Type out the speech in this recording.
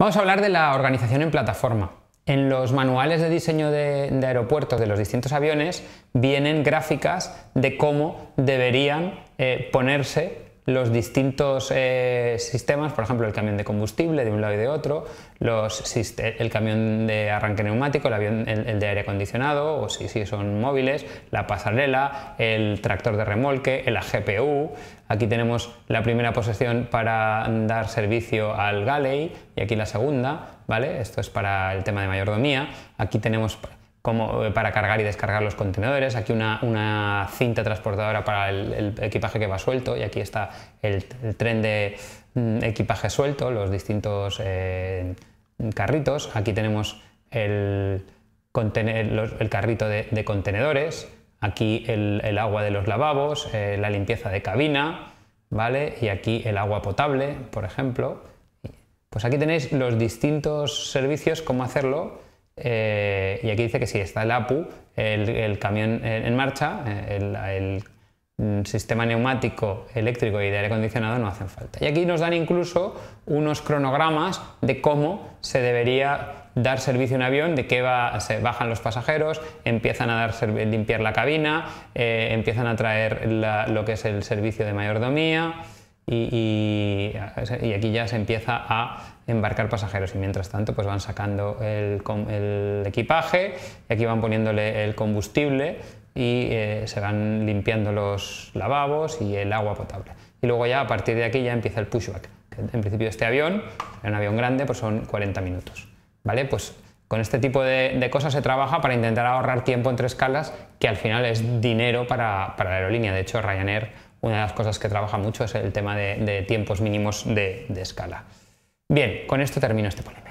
Vamos a hablar de la organización en plataforma. En los manuales de diseño de, aeropuertos de los distintos aviones vienen gráficas de cómo deberían eh, ponerse los distintos eh, sistemas, por ejemplo, el camión de combustible de un lado y de otro, el camión de arranque neumático, el, de aire acondicionado, o si, son móviles, la pasarela, el tractor de remolque, la GPU. Aquí tenemos la primera posición para dar servicio al galley y aquí la segunda, ¿vale? Esto es para el tema de mayordomía. Aquí tenemos como eh, para cargar y descargar los contenedores, aquí una, cinta transportadora para el, equipaje que va suelto y aquí está el, tren de mm, equipaje suelto, los distintos eh, carritos, aquí tenemos el, el carrito de, contenedores, aquí el, agua de los lavabos, eh, la limpieza de cabina, ¿vale? Y aquí el agua potable, por ejemplo. Pues aquí tenéis los distintos servicios, cómo hacerlo eh, y aquí dice que si está el APU, el, camión en marcha, eh, el, mm, sistema neumático, eléctrico y de aire acondicionado no hacen falta. Y aquí nos dan incluso unos cronogramas de cómo se debería dar servicio a un avión, de qué se bajan los pasajeros, empiezan a dar, limpiar la cabina, eh, empiezan a traer lo que es el servicio de mayordomía y, aquí ya se empieza a embarcar pasajeros y mientras tanto pues van sacando el, equipaje y aquí van poniéndole el combustible y eh, se van limpiando los lavabos y el agua potable. Y luego ya a partir de aquí ya empieza el pushback. en principio este avión, un avión grande, pues son 40 minutos. ¿Vale? Pues con este tipo de, cosas se trabaja para intentar ahorrar tiempo entre escalas, que al final es dinero para la aerolínea. De hecho, Ryanair una de las cosas que trabaja mucho es el tema de, tiempos mínimos de, escala. Bien, con esto termino este polémico.